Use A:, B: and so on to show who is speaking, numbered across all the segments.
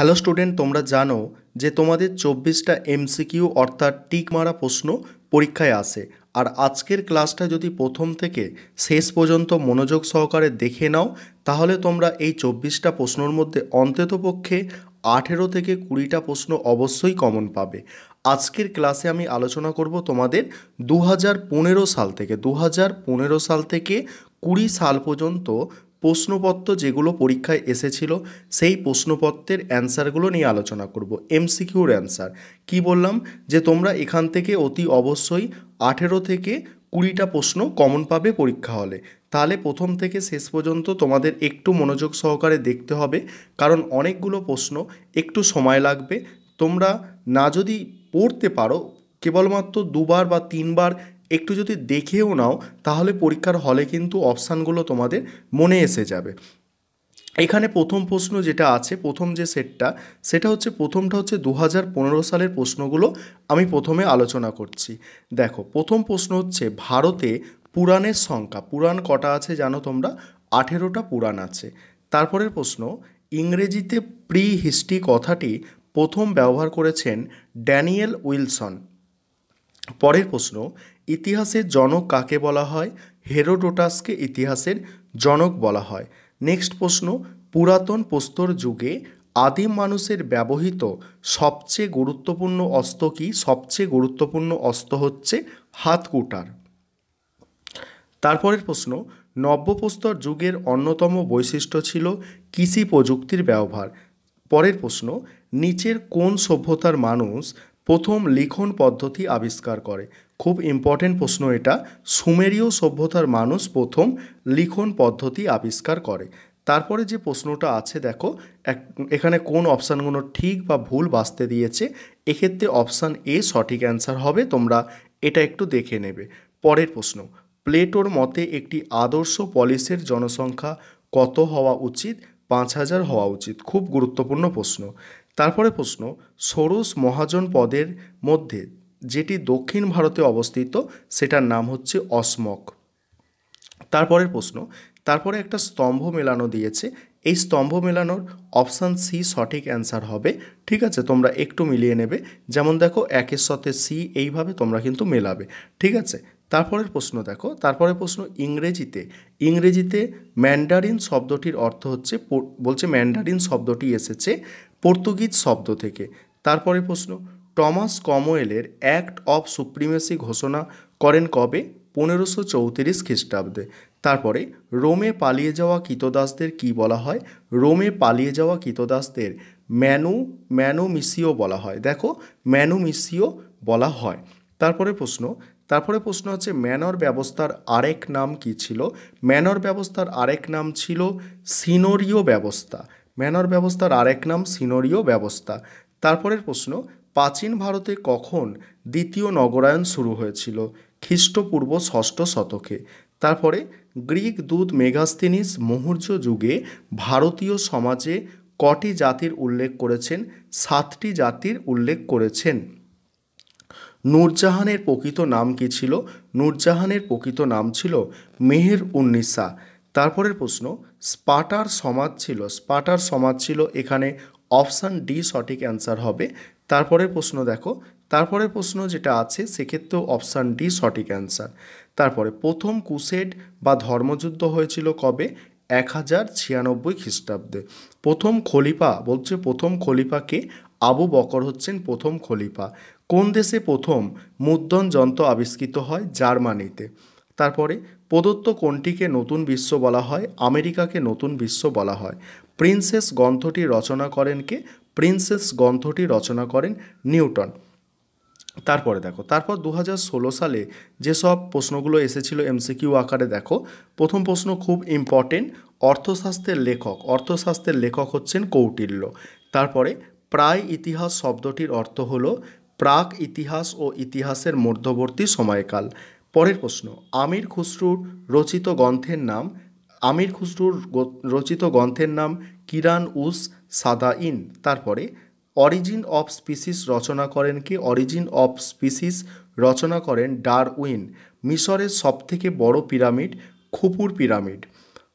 A: hello student তোমরা জানো যে তোমাদের চব্বিশটা এমসিকিউ অর্থাৎ টিক মারা প্রশ্ন পরীক্ষায় আসে আর আজকের ক্লাসটা যদি প্রথম থেকে শেষ পর্যন্ত মনোযোগ সহকারে দেখে নাও তাহলে তোমরা এই চব্বিশটা প্রশ্নর মধ্যে অন্ততপক্ষে আঠেরো থেকে কুড়িটা প্রশ্ন অবশ্যই কমন পাবে আজকের ক্লাসে আমি আলোচনা করব তোমাদের দু সাল থেকে দু সাল থেকে কুড়ি সাল পর্যন্ত প্রশ্নপত্র যেগুলো পরীক্ষায় এসেছিল সেই প্রশ্নপত্রের অ্যান্সারগুলো নিয়ে আলোচনা করব এমসিকিউর অ্যান্সার কি বললাম যে তোমরা এখান থেকে অতি অবশ্যই আঠেরো থেকে কুড়িটা প্রশ্ন কমন পাবে পরীক্ষা হলে তাহলে প্রথম থেকে শেষ পর্যন্ত তোমাদের একটু মনোযোগ সহকারে দেখতে হবে কারণ অনেকগুলো প্রশ্ন একটু সময় লাগবে তোমরা না যদি পড়তে পারো কেবলমাত্র দুবার বা তিনবার একটু যদি দেখেও নাও তাহলে পরীক্ষার হলে কিন্তু অপশানগুলো তোমাদের মনে এসে যাবে এখানে প্রথম প্রশ্ন যেটা আছে প্রথম যে সেটটা সেটা হচ্ছে প্রথমটা হচ্ছে দু সালের প্রশ্নগুলো আমি প্রথমে আলোচনা করছি দেখো প্রথম প্রশ্ন হচ্ছে ভারতে পুরাণের সংখ্যা পুরাণ কটা আছে জানো তোমরা আঠেরোটা পুরাণ আছে তারপরের প্রশ্ন ইংরেজিতে প্রি হিস্ট্রি কথাটি প্রথম ব্যবহার করেছেন ড্যানিয়েল উইলসন পরের প্রশ্ন ইতিহাসের জনক কাকে বলা হয় হেরোডোটাসকে ইতিহাসের জনক বলা হয় নেক্সট প্রশ্ন পুরাতন প্রস্তর যুগে আদিম মানুষের ব্যবহৃত সবচেয়ে গুরুত্বপূর্ণ অস্ত্র কি সবচেয়ে গুরুত্বপূর্ণ অস্ত্র হচ্ছে হাত কুটার তারপরের প্রশ্ন নব্যপ্রস্তর যুগের অন্যতম বৈশিষ্ট্য ছিল কৃষি প্রযুক্তির ব্যবহার পরের প্রশ্ন নিচের কোন সভ্যতার মানুষ প্রথম লিখন পদ্ধতি আবিষ্কার করে খুব ইম্পর্টেন্ট প্রশ্ন এটা সুমেরীয় সভ্যতার মানুষ প্রথম লিখন পদ্ধতি আবিষ্কার করে তারপরে যে প্রশ্নটা আছে দেখো এখানে কোন অপশানগুলো ঠিক বা ভুল বাঁচতে দিয়েছে এক্ষেত্রে অপশান এ সঠিক অ্যান্সার হবে তোমরা এটা একটু দেখে নেবে পরের প্রশ্ন প্লেটোর মতে একটি আদর্শ পলিসের জনসংখ্যা কত হওয়া উচিত পাঁচ হাজার হওয়া উচিত খুব গুরুত্বপূর্ণ প্রশ্ন তারপরে প্রশ্ন ষোড়শ মহাজন পদের মধ্যে যেটি দক্ষিণ ভারতে অবস্থিত সেটার নাম হচ্ছে অসমক তারপরের প্রশ্ন তারপরে একটা স্তম্ভ মেলানো দিয়েছে এই স্তম্ভ মেলানোর অপশান সি সঠিক অ্যান্সার হবে ঠিক আছে তোমরা একটু মিলিয়ে নেবে যেমন দেখো একের সাথে সি এইভাবে তোমরা কিন্তু মেলাবে ঠিক আছে তারপরের প্রশ্ন দেখো তারপরের প্রশ্ন ইংরেজিতে ইংরেজিতে ম্যান্ডারিন শব্দটির অর্থ হচ্ছে বলছে ম্যান্ডারিন শব্দটি এসেছে পর্তুগিজ শব্দ থেকে তারপরে প্রশ্ন টমাস কমওয়েলের অ্যাক্ট অফ সুপ্রিমেসি ঘোষণা করেন কবে পনেরোশো চৌত্রিশ খ্রিস্টাব্দে তারপরে রোমে পালিয়ে যাওয়া কিতদাসদের কি বলা হয় রোমে পালিয়ে যাওয়া কিতদাসদের ম্যানু ম্যানুমিসিও বলা হয় দেখো ম্যানুমিসিও বলা হয় তারপরে প্রশ্ন তারপরে প্রশ্ন হচ্ছে ম্যানর ব্যবস্থার আরেক নাম কি ছিল ম্যানর ব্যবস্থার আরেক নাম ছিল সিনোরিও ব্যবস্থা ম্যানর ব্যবস্থার আরেক নাম সিনোরীয় ব্যবস্থা তারপরের প্রশ্ন প্রাচীন ভারতে কখন দ্বিতীয় নগরায়ন শুরু হয়েছিল খ্রিস্টপূর্ব ষষ্ঠ শতকে তারপরে গ্রিক দূত মেগাস্তিনিস মুহূর্য যুগে ভারতীয় সমাজে কটি জাতির উল্লেখ করেছেন সাতটি জাতির উল্লেখ করেছেন নূরজাহানের প্রকৃত নাম কী ছিল নূরজাহানের প্রকৃত নাম ছিল মেহের উন্নিসা তারপরের প্রশ্ন স্পার্টার সমাজ ছিল স্পার্টার সমাজ ছিল এখানে অপশান ডি সঠিক অ্যান্সার হবে তারপরের প্রশ্ন দেখো তারপরের প্রশ্ন যেটা আছে সেক্ষেত্রেও অপশান ডি সঠিক অ্যান্সার তারপরে প্রথম কুসেড বা ধর্মযুদ্ধ হয়েছিল কবে এক হাজার ছিয়ানব্বই খ্রিস্টাব্দে প্রথম খলিফা বলছে প্রথম খলিফাকে আবু বকর হচ্ছেন প্রথম খলিফা কোন দেশে প্রথম মুদ্রণ যন্ত্র আবিষ্কৃত হয় জার্মানিতে তারপরে প্রদত্ত কোনটিকে নতুন বিশ্ব বলা হয় আমেরিকাকে নতুন বিশ্ব বলা হয় প্রিন্সেস গ্রন্থটি রচনা করেন কে প্রিন্সেস গ্রন্থটি রচনা করেন নিউটন তারপরে দেখো তারপর দু ষোলো সালে যেসব প্রশ্নগুলো এসেছিল এমসিকিউ আকারে দেখো প্রথম প্রশ্ন খুব ইম্পর্টেন্ট অর্থশাস্ত্রের লেখক অর্থশাস্ত্রের লেখক হচ্ছেন কৌটিল্য তারপরে প্রায় ইতিহাস শব্দটির অর্থ হল প্রাক ইতিহাস ও ইতিহাসের মধ্যবর্তী সময়কাল পরের প্রশ্ন আমির খুসরুর রচিত গ্রন্থের নাম আমির খুসরুর রচিত গ্রন্থের নাম কিরান উস সাদা ইন তারপরে অরিজিন অফ স্পিসিস রচনা করেন কি অরিজিন অফ স্পিসিস রচনা করেন ডার উইন মিশরের সবথেকে বড় পিরামিড খুপুর পিরামিড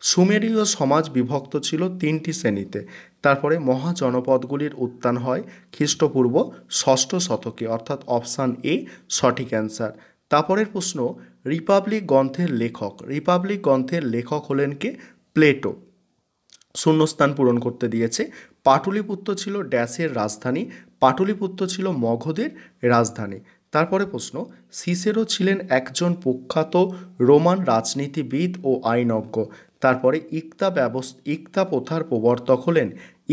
A: সুমেরীয় সমাজ বিভক্ত ছিল তিনটি শ্রেণীতে তারপরে মহাজনপদগুলির উত্থান হয় খ্রিস্টপূর্ব ষষ্ঠ শতকে অর্থাৎ অপশান এ সঠিক অ্যান্সার তারপরের প্রশ্ন রিপাবলিক গ্রন্থের লেখক রিপাবলিক গ্রন্থের লেখক হলেন কে প্লেটো শূন্যস্থান পূরণ করতে দিয়েছে পাটলিপুত্র ছিল ড্যাশের রাজধানী পাটলিপুত্র ছিল মগধের রাজধানী তারপরে প্রশ্ন সিসেরো ছিলেন একজন প্রখ্যাত রোমান রাজনীতিবিদ ও আইনজ্ঞ তারপরে ইকতা ব্যবস্থা ইকতা প্রথার প্রবর্তক হলেন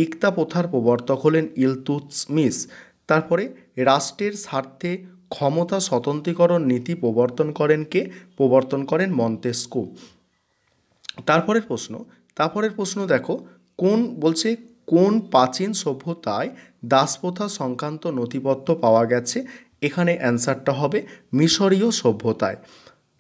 A: ইকতা প্রথার প্রবর্তক হলেন ইলতুৎসমিস তারপরে রাষ্ট্রের স্বার্থে ক্ষমতা স্বতন্ত্রীকরণ নীতি প্রবর্তন করেন কে প্রবর্তন করেন মন্তেস্কো তারপরের প্রশ্ন তারপরের প্রশ্ন দেখো কোন বলছে কোন প্রাচীন সভ্যতায় দাসপ্রথা সংক্রান্ত নথিপত্র পাওয়া গেছে এখানে অ্যান্সারটা হবে মিশরীয় সভ্যতায়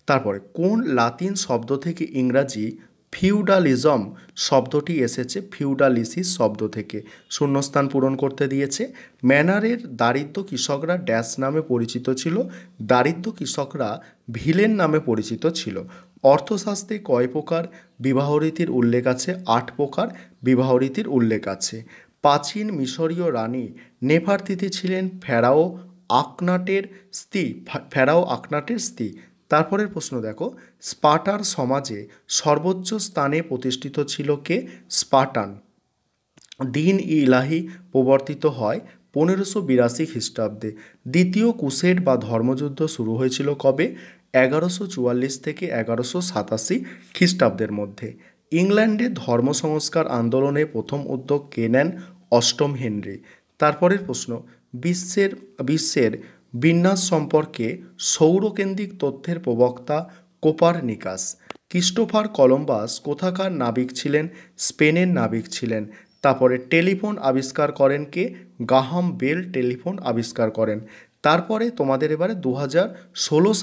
A: তারপরে কোন লাতিন শব্দ থেকে ইংরাজি ফিউডালিজম শব্দটি এসেছে ফিউডালিসিস শব্দ থেকে শূন্যস্থান পূরণ করতে দিয়েছে ম্যানারের দারিদ্র কৃষকরা ড্যাশ নামে পরিচিত ছিল দারিদ্র কৃষকরা ভিলেন নামে পরিচিত ছিল অর্থশাস্ত্রে কয় প্রকার বিবাহরীতির উল্লেখ আছে আট প্রকার বিবাহরীতির উল্লেখ আছে প্রাচীন মিশরীয় রানী নেফারতিথি ছিলেন ফেরাও আকনাটের স্ত্রী ফেরাও আকনাটের স্ত্রী তারপরের প্রশ্ন দেখো স্পাটার সমাজে সর্বোচ্চ স্থানে প্রতিষ্ঠিত ছিল কে স্পাটান দিন ইলাহি প্রবর্তিত হয় পনেরোশো বিরাশি খ্রিস্টাব্দে দ্বিতীয় কুশেট বা ধর্মযুদ্ধ শুরু হয়েছিল কবে এগারোশো চুয়াল্লিশ থেকে এগারোশো সাতাশি খ্রিস্টাব্দের মধ্যে ইংল্যান্ডে ধর্ম সংস্কার আন্দোলনে প্রথম উদ্যোগ কে নেন অষ্টম হেনরি তারপরের প্রশ্ন বিশ্বের বিশ্বের বিন্যাস সম্পর্কে সৌরকেন্দ্রিক তথ্যের প্রবক্তা কোপার নিকাস ক্রিস্টোফার কলম্বাস কোথাকার নাবিক ছিলেন স্পেনের নাবিক ছিলেন তারপরে টেলিফোন আবিষ্কার করেন কে গাহাম বেল টেলিফোন আবিষ্কার করেন তারপরে তোমাদের এবারে দু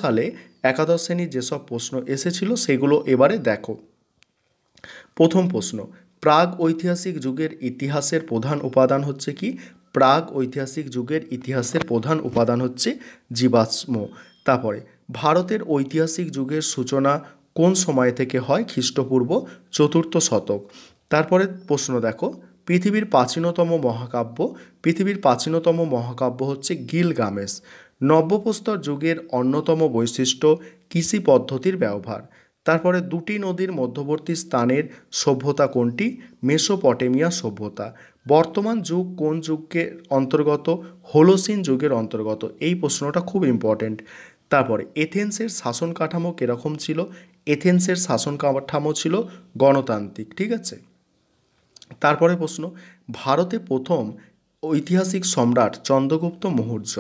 A: সালে একাদশ শ্রেণীর যেসব প্রশ্ন এসেছিল সেগুলো এবারে দেখো প্রথম প্রশ্ন প্রাগ ঐতিহাসিক যুগের ইতিহাসের প্রধান উপাদান হচ্ছে কি প্রাগ ঐতিহাসিক যুগের ইতিহাসের প্রধান উপাদান হচ্ছে জীবাশ্ম তারপরে ভারতের ঐতিহাসিক যুগের সূচনা কোন সময় থেকে হয় খ্রিস্টপূর্ব চতুর্থ শতক তারপরে প্রশ্ন দেখো পৃথিবীর প্রাচীনতম মহাকাব্য পৃথিবীর প্রাচীনতম মহাকাব্য হচ্ছে গিল গামেশ নব্যপ্রস্তর যুগের অন্যতম বৈশিষ্ট্য কৃষি পদ্ধতির ব্যবহার তারপরে দুটি নদীর মধ্যবর্তী স্থানের সভ্যতা কোনটি মেসোপটেমিয়া সভ্যতা বর্তমান যুগ কোন যুগের অন্তর্গত হোলোসিন যুগের অন্তর্গত এই প্রশ্নটা খুব ইম্পর্টেন্ট তারপরে এথেন্সের শাসন কাঠামো কীরকম ছিল এথেন্সের শাসন কাঠামো ছিল গণতান্ত্রিক ঠিক আছে তারপরে প্রশ্ন ভারতে প্রথম ঐতিহাসিক সম্রাট চন্দ্রগুপ্ত মৌর্য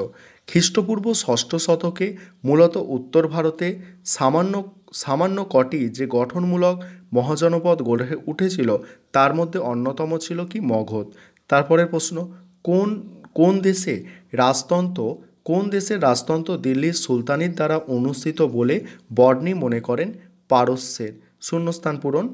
A: খ্রিস্টপূর্ব ষষ্ঠ শতকে মূলত উত্তর ভারতে সামান্য সামান্য কটি যে গঠনমূলক মহাজনপদ গড়ে উঠেছিল তার মধ্যে অন্যতম ছিল কি মগধ তারপরের প্রশ্ন কোন কোন দেশে রাজতন্ত্র কোন দেশের রাজতন্ত্র দিল্লির সুলতানির দ্বারা অনুষ্ঠিত বলে বর্ণি মনে করেন পারস্যের শূন্যস্থান পূরণ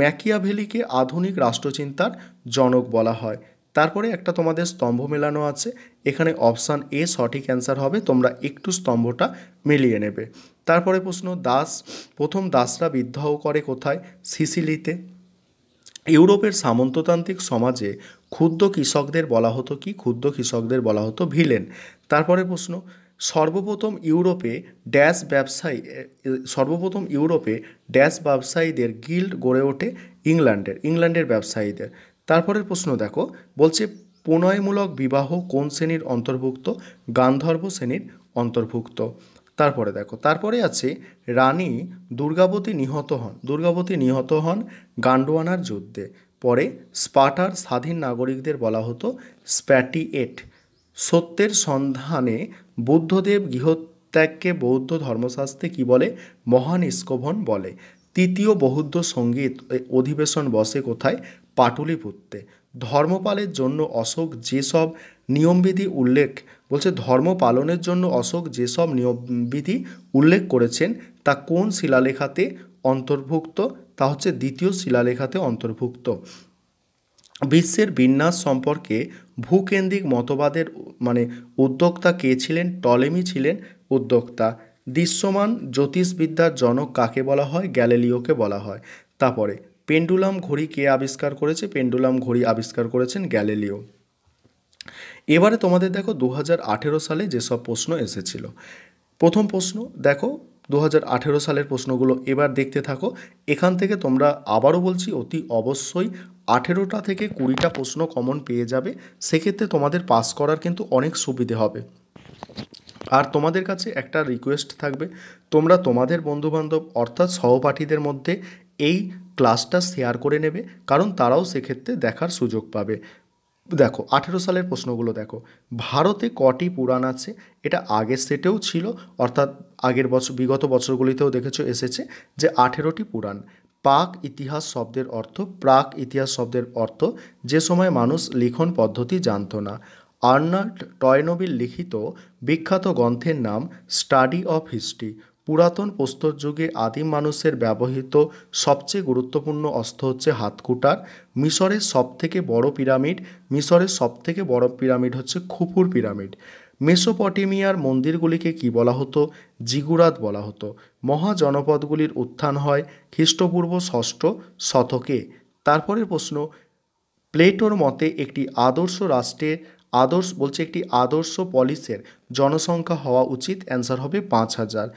A: ম্যাকিয়াভেলিকে আধুনিক রাষ্ট্রচিন্তার জনক বলা হয় তারপরে একটা তোমাদের স্তম্ভ মেলানো আছে এখানে অপশান এ সঠিক অ্যান্সার হবে তোমরা একটু স্তম্ভটা মিলিয়ে নেবে তারপরে প্রশ্ন দাস প্রথম দাসরা বিদ্রোহ করে কোথায় সিসিলিতে ইউরোপের সামন্ততান্ত্রিক সমাজে ক্ষুদ্র কৃষকদের বলা হতো কি ক্ষুদ্র কৃষকদের বলা হতো ভিলেন তারপরে প্রশ্ন সর্বপ্রথম ইউরোপে ড্যাশ ব্যবসায়ী সর্বপ্রথম ইউরোপে ড্যাশ ব্যবসায়ীদের গিল্ড গড়ে ওঠে ইংল্যান্ডের ইংল্যান্ডের ব্যবসায়ীদের তারপরের প্রশ্ন দেখো বলছে প্রণয়মূলক বিবাহ কোন শ্রেণীর অন্তর্ভুক্ত গান্ধর্ব শ্রেণীর অন্তর্ভুক্ত তারপরে দেখো তারপরে আছে রানী দুর্গাবতী নিহত হন দুর্গাবতী নিহত হন গান্ডোয়ানার যুদ্ধে পরে স্পাটার স্বাধীন নাগরিকদের বলা হতো স্প্যাটিয়েট সত্যের সন্ধানে বুদ্ধদেব গৃহত্যাগকে বৌদ্ধ ধর্মশাস্ত্রে কি বলে মহান ইস্কোভন বলে তৃতীয় বৌদ্ধ সঙ্গীত অধিবেশন বসে কোথায় পাটুলিপুত্রে ধর্মপালের জন্য অশোক যেসব নিয়মবিধি উল্লেখ বলছে ধর্ম পালনের জন্য অশোক যেসব নিয়মবিধি উল্লেখ করেছেন তা কোন শিলালেখাতে অন্তর্ভুক্ত তা হচ্ছে দ্বিতীয় শিলালেখাতে অন্তর্ভুক্ত বিশ্বের বিন্যাস সম্পর্কে ভূকেন্দ্রিক মতবাদের মানে উদ্যোক্তা কে ছিলেন টলেমি ছিলেন উদ্যোক্তা দৃশ্যমান জ্যোতিষবিদ্যার জনক কাকে বলা হয় গ্যালিলিওকে বলা হয় তারপরে পেন্ডুলাম ঘড়ি কে আবিষ্কার করেছে পেন্ডুলাম ঘড়ি আবিষ্কার করেছেন গ্যালিলিও এবারে তোমাদের দেখো দু সালে যেসব প্রশ্ন এসেছিল প্রথম প্রশ্ন দেখো দু সালের প্রশ্নগুলো এবার দেখতে থাকো এখান থেকে তোমরা আবারও বলছি অতি অবশ্যই আঠেরোটা থেকে কুড়িটা প্রশ্ন কমন পেয়ে যাবে সেক্ষেত্রে তোমাদের পাস করার কিন্তু অনেক সুবিধে হবে আর তোমাদের কাছে একটা রিকোয়েস্ট থাকবে তোমরা তোমাদের বন্ধুবান্ধব অর্থাৎ সহপাঠীদের মধ্যে এই ক্লাসটা শেয়ার করে নেবে কারণ তারাও সেক্ষেত্রে দেখার সুযোগ পাবে দেখো আঠেরো সালের প্রশ্নগুলো দেখো ভারতে কটি পুরাণ আছে এটা আগের সেটেও ছিল অর্থাৎ আগের বছর বিগত বছরগুলিতেও দেখেছো এসেছে যে আঠেরোটি পুরাণ পাক ইতিহাস শব্দের অর্থ প্রাক ইতিহাস শব্দের অর্থ যে সময় মানুষ লিখন পদ্ধতি জানত না আর্নাল্ড টয়নবিল লিখিত বিখ্যাত গ্রন্থের নাম স্টাডি অফ হিস্ট্রি পুরাতন প্রস্তর যুগে আদিম মানুষের ব্যবহৃত সবচেয়ে গুরুত্বপূর্ণ অস্ত্র হচ্ছে হাতকুটার মিশরের সবথেকে বড় পিরামিড মিশরের সবথেকে বড় পিরামিড হচ্ছে খুপুর পিরামিড মেসোপটেমিয়ার মন্দিরগুলিকে কি বলা হতো জিগুরাত বলা হতো মহাজনপদগুলির উত্থান হয় খ্রিস্টপূর্ব ষষ্ঠ শতকে তারপরের প্রশ্ন প্লেটোর মতে একটি আদর্শ রাষ্ট্রের আদর্শ বলছে একটি আদর্শ পলিসের জনসংখ্যা হওয়া উচিত অ্যান্সার হবে পাঁচ হাজার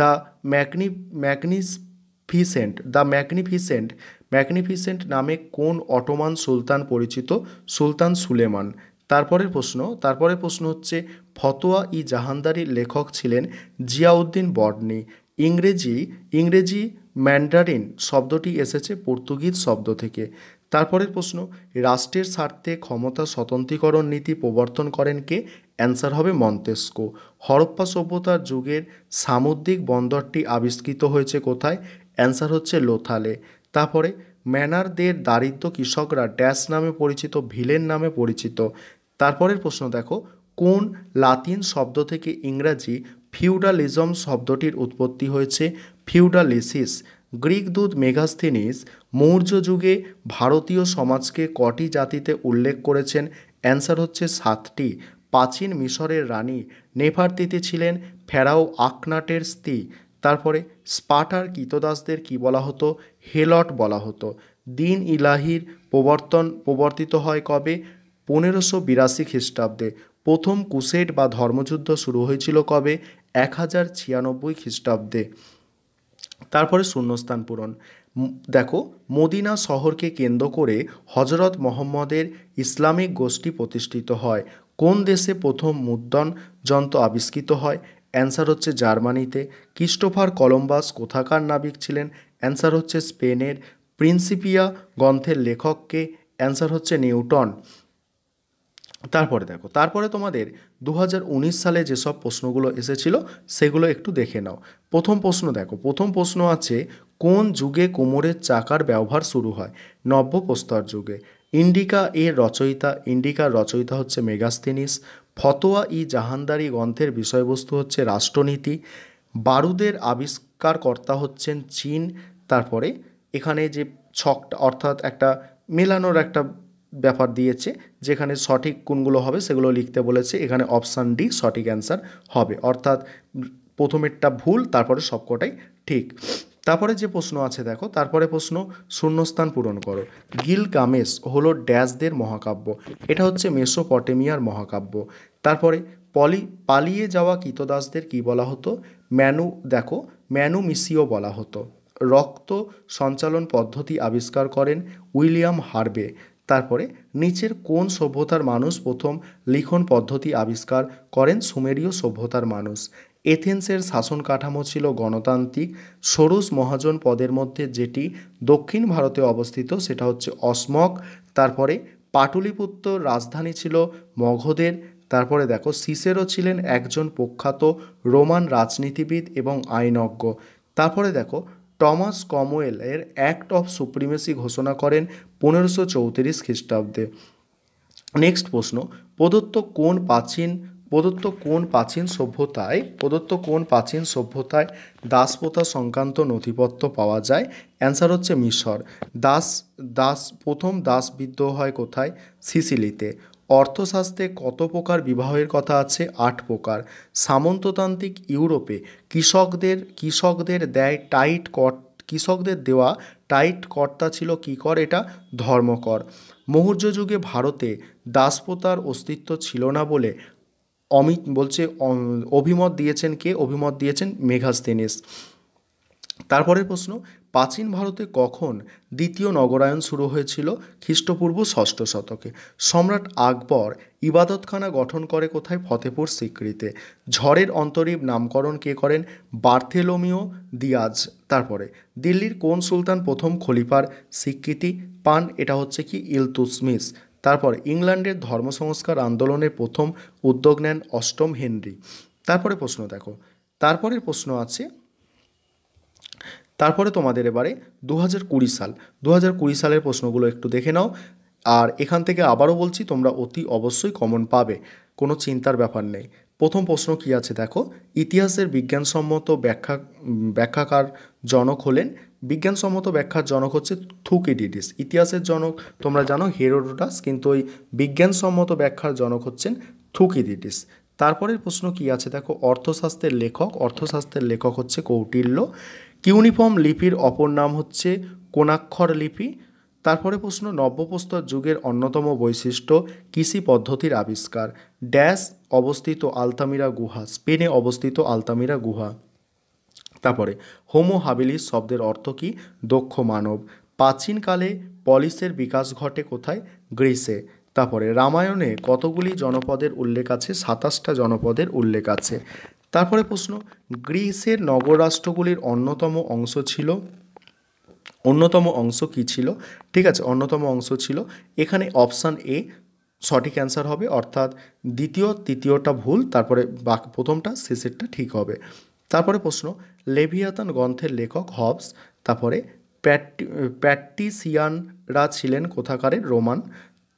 A: দ্য ম্যাকনি ম্যাকনিফিসেন্ট দ্য ম্যাকনিফিসেন্ট ম্যাগনিফিসেন্ট নামে কোন অটোমান সুলতান পরিচিত সুলতান সুলেমান তারপরের প্রশ্ন তারপরের প্রশ্ন হচ্ছে ফতোয়া ই জাহানদারির লেখক ছিলেন জিয়াউদ্দিন বর্নি ইংরেজি ইংরেজি ম্যান্ডারিন শব্দটি এসেছে পর্তুগিজ শব্দ থেকে তারপরের প্রশ্ন রাষ্ট্রের স্বার্থে ক্ষমতা স্বতন্ত্রীকরণ নীতি প্রবর্তন করেন কে অ্যান্সার হবে মন্তেস্কো হরপ্পা সভ্যতার যুগের সামুদ্রিক বন্দরটি আবিষ্কৃত হয়েছে কোথায় অ্যান্সার হচ্ছে লোথালে তারপরে ম্যানারদের দারিদ্র কৃষকরা ড্যাশ নামে পরিচিত ভিলেন নামে পরিচিত তারপরের প্রশ্ন দেখো কোন লাতিন শব্দ থেকে ইংরাজি ফিউডালিজম শব্দটির উৎপত্তি হয়েছে ফিউডালিসিস গ্রিক দূত মেঘাস্থিনিস মৌর্য যুগে ভারতীয় সমাজকে কটি জাতিতে উল্লেখ করেছেন অ্যান্সার হচ্ছে সাতটি প্রাচীন মিশরের রানী নেফারতিতে ছিলেন ফেরাও আকনাটের স্ত্রী তারপরে স্পাটার কিতদাসদের কি বলা হতো হেলট বলা হতো দিন ইলাহির প্রবর্তন প্রবর্তিত হয় কবে পনেরোশো বিরাশি খ্রিস্টাব্দে প্রথম কুসেট বা ধর্মযুদ্ধ শুরু হয়েছিল কবে এক হাজার ছিয়ানব্বই খ্রিস্টাব্দে তারপরে শূন্যস্থান পূরণ দেখো মদিনা শহরকে কেন্দ্র করে হজরত মোহাম্মদের ইসলামিক গোষ্ঠী প্রতিষ্ঠিত হয় কোন দেশে প্রথম মুদ্রণ যন্ত্র আবিষ্কৃত হয় অ্যান্সার হচ্ছে জার্মানিতে ক্রিস্টোফার কলম্বাস কোথাকার নাবিক ছিলেন অ্যান্সার হচ্ছে স্পেনের প্রিন্সিপিয়া গ্রন্থের লেখককে অ্যান্সার হচ্ছে নিউটন তারপরে দেখো তারপরে তোমাদের দু সালে যেসব প্রশ্নগুলো এসেছিল সেগুলো একটু দেখে নাও প্রথম প্রশ্ন দেখো প্রথম প্রশ্ন আছে কোন যুগে কোমরের চাকার ব্যবহার শুরু হয় নব্য প্রস্তর যুগে ইন্ডিকা এর রচয়িতা ইন্ডিকার রচয়িতা হচ্ছে মেগাস্তিনিস ফতোয়া ই জাহানদারি গ্রন্থের বিষয়বস্তু হচ্ছে রাষ্ট্রনীতি বারুদের আবিষ্কারকর্তা হচ্ছেন চীন তারপরে এখানে যে ছকটা অর্থাৎ একটা মেলানোর একটা ব্যাপার দিয়েছে যেখানে সঠিক কোনগুলো হবে সেগুলো লিখতে বলেছে এখানে অপশান ডি সঠিক অ্যান্সার হবে অর্থাৎ প্রথমেরটা ভুল তারপরে সবকটাই ঠিক তারপরে যে প্রশ্ন আছে দেখো তারপরে প্রশ্ন শূন্যস্থান পূরণ করো গিল কামেস হলো ড্যাশদের মহাকাব্য এটা হচ্ছে মেসোপটেমিয়ার মহাকাব্য তারপরে পলি পালিয়ে যাওয়া কিতদাসদের কি বলা হতো ম্যানু দেখো ম্যানু মিসিও বলা হতো রক্ত সঞ্চালন পদ্ধতি আবিষ্কার করেন উইলিয়াম হার্বে তারপরে নিচের কোন সভ্যতার মানুষ প্রথম লিখন পদ্ধতি আবিষ্কার করেন সুমেরীয় সভ্যতার মানুষ এথেন্সের শাসন কাঠামো ছিল গণতান্ত্রিক সরুস মহাজন পদের মধ্যে যেটি দক্ষিণ ভারতে অবস্থিত সেটা হচ্ছে অসমক তারপরে পাটলিপুত্র রাজধানী ছিল মগধের তারপরে দেখো সিসেরও ছিলেন একজন প্রখ্যাত রোমান রাজনীতিবিদ এবং আইনজ্ঞ তারপরে দেখো টমাস এর অ্যাক্ট অফ সুপ্রিমেসি ঘোষণা করেন পনেরোশো চৌত্রিশ খ্রিস্টাব্দে নেক্সট প্রশ্ন প্রদত্ত কোন প্রাচীন প্রদত্ত কোন প্রাচীন সভ্যতায় প্রদত্ত কোন প্রাচীন সভ্যতায় দাসপ্রথা সংক্রান্ত নথিপত্র পাওয়া যায় অ্যান্সার হচ্ছে মিশর দাস দাস প্রথম দাস বিদ্ধ হয় কোথায় সিসিলিতে অর্থশাস্ত্রে কত প্রকার বিবাহের কথা আছে আট প্রকার সামন্ততান্ত্রিক ইউরোপে কৃষকদের কৃষকদের দেয় টাইট কট কৃষকদের দেওয়া টাইট কর্তা ছিল কী কর এটা ধর্মকর মৌর্য যুগে ভারতে দাসপ্রতার অস্তিত্ব ছিল না বলে অমিত বলছে অভিমত দিয়েছেন কে অভিমত দিয়েছেন মেঘাস তারপরের প্রশ্ন প্রাচীন ভারতে কখন দ্বিতীয় নগরায়ণ শুরু হয়েছিল খ্রিস্টপূর্ব ষষ্ঠ শতকে সম্রাট আকবর ইবাদতখানা গঠন করে কোথায় ফতেপুর সিক্রিতে ঝড়ের অন্তরীপ নামকরণ কে করেন বার্থেলোমিও দিয়াজ তারপরে দিল্লির কোন সুলতান প্রথম খলিফার স্বীকৃতি পান এটা হচ্ছে কি ইলতুসমিস তারপর ইংল্যান্ডের ধর্ম সংস্কার আন্দোলনের প্রথম উদ্যোগ নেন অষ্টম হেনরি তারপরে প্রশ্ন দেখো তারপরের প্রশ্ন আছে তারপরে তোমাদের এবারে দু হাজার কুড়ি সাল দু হাজার কুড়ি সালের প্রশ্নগুলো একটু দেখে নাও আর এখান থেকে আবারও বলছি তোমরা অতি অবশ্যই কমন পাবে কোনো চিন্তার ব্যাপার নেই প্রথম প্রশ্ন কি আছে দেখো ইতিহাসের বিজ্ঞানসম্মত ব্যাখ্যা ব্যাখ্যাকার জনক হলেন বিজ্ঞানসম্মত ব্যাখ্যার জনক হচ্ছে থুকিডিডিস ইতিহাসের জনক তোমরা জানো হেরোডোটাস কিন্তু ওই বিজ্ঞানসম্মত ব্যাখ্যার জনক হচ্ছেন থুকিডিডিস তারপরের প্রশ্ন কি আছে দেখো অর্থশাস্ত্রের লেখক অর্থশাস্ত্রের লেখক হচ্ছে কৌটিল্য কিউনিফর্ম লিপির অপর নাম হচ্ছে কোনাক্ষর লিপি তারপরে প্রশ্ন নব্যপ্রস্তর যুগের অন্যতম বৈশিষ্ট্য কৃষি পদ্ধতির আবিষ্কার ড্যাশ অবস্থিত আলতামিরা গুহা স্পেনে অবস্থিত আলতামিরা গুহা তারপরে হোমো হাবিলিস শব্দের অর্থ কী দক্ষ মানব প্রাচীনকালে পলিসের বিকাশ ঘটে কোথায় গ্রিসে তারপরে রামায়ণে কতগুলি জনপদের উল্লেখ আছে সাতাশটা জনপদের উল্লেখ আছে তারপরে প্রশ্ন গ্রিসের নগররাষ্ট্রগুলির অন্যতম অংশ ছিল অন্যতম অংশ কি ছিল ঠিক আছে অন্যতম অংশ ছিল এখানে অপশান এ সঠিক অ্যান্সার হবে অর্থাৎ দ্বিতীয় তৃতীয়টা ভুল তারপরে বাক প্রথমটা শেষেরটা ঠিক হবে তারপরে প্রশ্ন লেভিয়াতান গ্রন্থের লেখক হবস তারপরে প্যাটিসিয়ানরা ছিলেন কোথাকারের রোমান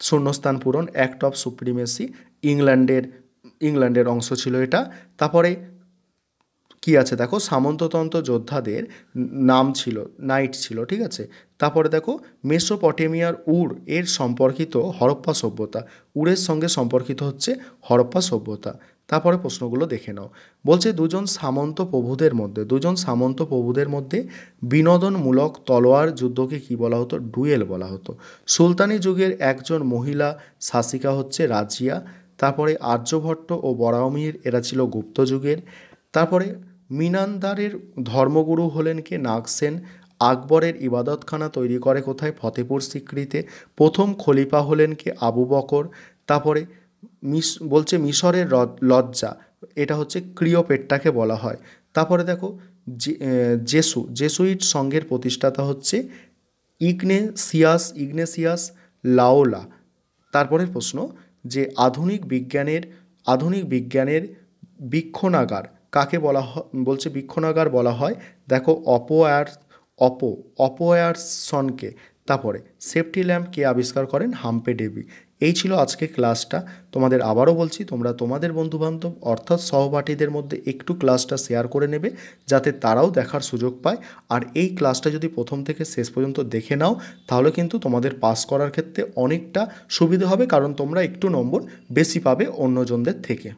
A: শূন্যস্থান পূরণ অ্যাক্ট অফ সুপ্রিমেসি ইংল্যান্ডের ইংল্যান্ডের অংশ ছিল এটা তারপরে কি আছে দেখো সামন্ততন্ত্র যোদ্ধাদের নাম ছিল নাইট ছিল ঠিক আছে তারপরে দেখো মেসোপটেমিয়ার উড় এর সম্পর্কিত হরপ্পা সভ্যতা উড়ের সঙ্গে সম্পর্কিত হচ্ছে হরপ্পা সভ্যতা তারপরে প্রশ্নগুলো দেখে নাও বলছে দুজন সামন্ত প্রভুদের মধ্যে দুজন সামন্ত প্রভুদের মধ্যে বিনোদনমূলক তলোয়ার যুদ্ধকে কি বলা হতো ডুয়েল বলা হতো সুলতানি যুগের একজন মহিলা শাসিকা হচ্ছে রাজিয়া তারপরে আর্যভট্ট ও বরাওমির এরা ছিল গুপ্ত যুগের তারপরে মিনান্দারের ধর্মগুরু হলেন কে নাগসেন আকবরের ইবাদতখানা তৈরি করে কোথায় ফতেপুর সিকৃতে প্রথম খলিফা হলেন কে আবু বকর তারপরে মিস বলছে মিশরের লজ্জা এটা হচ্ছে ক্রিয়পেটটাকে বলা হয় তারপরে দেখো জেসু জেসুইট সংঘের প্রতিষ্ঠাতা হচ্ছে ইগনেসিয়াস ইগনেসিয়াস লাওলা তারপরের প্রশ্ন যে আধুনিক বিজ্ঞানের আধুনিক বিজ্ঞানের বৃক্ষনাগার কাকে বলা বলছে বীক্ষণাগার বলা হয় দেখো অপোয়ার অপো অপোয়ারসনকে তারপরে সেফটি ল্যাম্প কে আবিষ্কার করেন হাম্পে ডেভি এই ছিল আজকে ক্লাসটা তোমাদের আবারও বলছি তোমরা তোমাদের বন্ধুবান্ধব অর্থাৎ সহপাঠীদের মধ্যে একটু ক্লাসটা শেয়ার করে নেবে যাতে তারাও দেখার সুযোগ পায় আর এই ক্লাসটা যদি প্রথম থেকে শেষ পর্যন্ত দেখে নাও তাহলে কিন্তু তোমাদের পাস করার ক্ষেত্রে অনেকটা সুবিধা হবে কারণ তোমরা একটু নম্বর বেশি পাবে অন্যজনদের থেকে